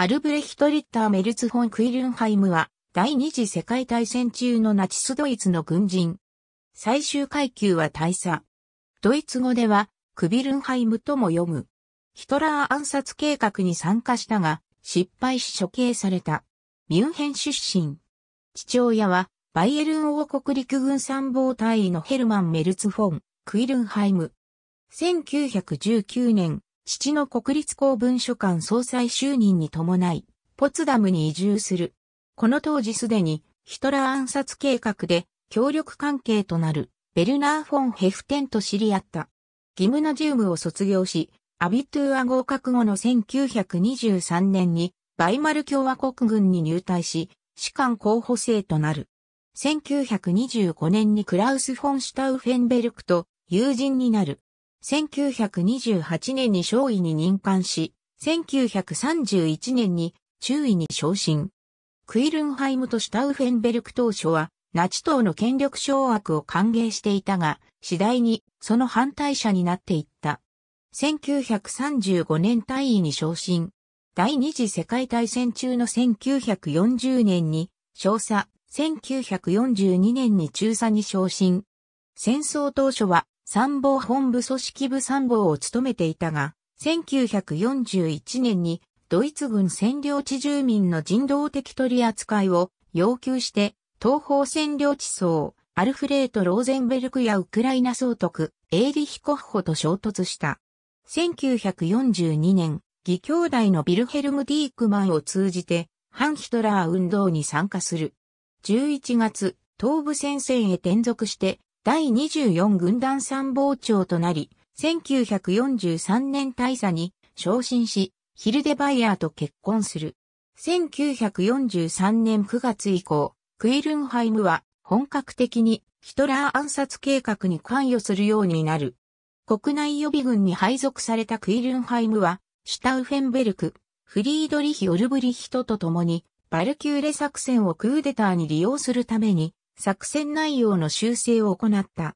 アルブレヒト・リッター・メルツ・フォン・クイルンハイムは、第二次世界大戦中のナチスドイツの軍人。最終階級は大佐。ドイツ語では、クビルンハイムとも読む。ヒトラー暗殺計画に参加したが、失敗し処刑された。ミュンヘン出身。父親は、バイエルン王国陸軍参謀隊員のヘルマン・メルツ・フォン、クイルンハイム。1919年、父の国立公文書館総裁就任に伴い、ポツダムに移住する。この当時すでにヒトラー暗殺計画で協力関係となるベルナー・フォン・ヘフテンと知り合った。ギムナジウムを卒業し、アビトゥーア合格後の1923年にバイマル共和国軍に入隊し、士官候補生となる。1925年にクラウス・フォン・シュタウフェンベルクと友人になる。1928年に少尉に任官し、1931年に中尉に昇進。クイルンハイムとシュタウフェンベルク当初は、ナチ党の権力掌握を歓迎していたが、次第にその反対者になっていった。1935年大尉に昇進。第二次世界大戦中の1940年に少佐、1942年に中佐に昇進。戦争当初は参謀本部組織部参謀を務めていたが、1941年にドイツ軍占領地住民の人道的取り扱いを要求して、東方占領地層、アルフレート・ローゼンベルクやウクライナ総督、エーリヒコッホと衝突した。1942年、義兄弟のビルヘルム・ディークマンを通じて、反ヒトラー運動に参加する。11月、東部戦線へ転属して、第24軍団参謀長となり、1943年大佐に昇進し、ヒルデバイヤーと結婚する。1943年9月以降、クイルンハイムは本格的にヒトラー暗殺計画に関与するようになる。国内予備軍に配属されたクイルンハイムは、シュタウフェンベルク、フリードリヒ・オルブリヒトと共に、バルキューレ作戦をクーデターに利用するために、作戦内容の修正を行った。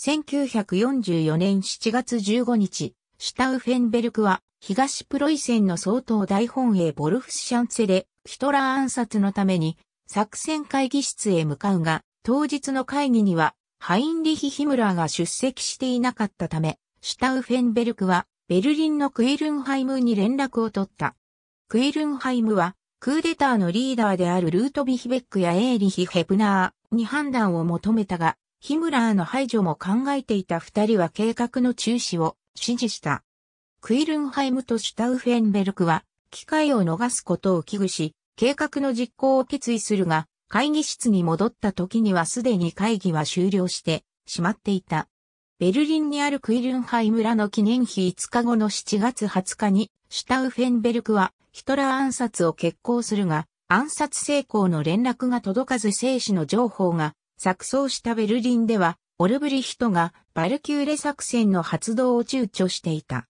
1944年7月15日、シュタウフェンベルクは東プロイセンの総統大本営ボルフスシャンツェでヒトラー暗殺のために作戦会議室へ向かうが、当日の会議にはハインリヒ・ヒムラーが出席していなかったため、シュタウフェンベルクはベルリンのクイルンハイムに連絡を取った。クイルンハイムはクーデターのリーダーであるルートビヒベックやエーリヒ・ヘプナーに判断を求めたが、ヒムラーの排除も考えていた二人は計画の中止を指示した。クイルンハイムとシュタウフェンベルクは、機会を逃すことを危惧し、計画の実行を決意するが、会議室に戻った時にはすでに会議は終了してしまっていた。ベルリンにあるクイルンハイ村の記念碑5日後の7月20日に、シュタウフェンベルクはヒトラー暗殺を決行するが、暗殺成功の連絡が届かず生死の情報が錯綜したベルリンでは、オルブリヒトがバルキューレ作戦の発動を躊躇していた。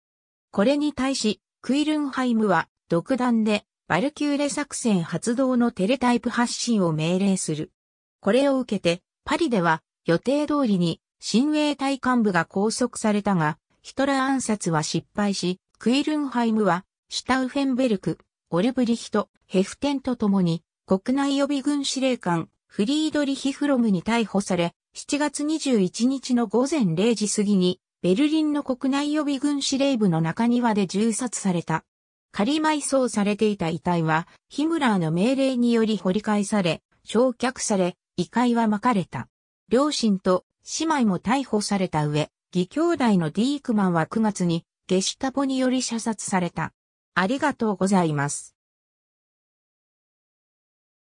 これに対し、クイルンハイムは独断でバルキューレ作戦発動のテレタイプ発信を命令する。これを受けて、パリでは予定通りに親衛隊幹部が拘束されたが、ヒトラー暗殺は失敗し、クイルンハイムはシュタウフェンベルク、オルブリヒト、ヘフテンと共に、国内予備軍司令官、フリードリヒフロムに逮捕され、7月21日の午前0時過ぎに、ベルリンの国内予備軍司令部の中庭で銃殺された。仮埋葬されていた遺体は、ヒムラーの命令により掘り返され、焼却され、遺骸は巻かれた。両親と姉妹も逮捕された上、義兄弟のディークマンは9月に、ゲシュタポにより射殺された。ありがとうございます。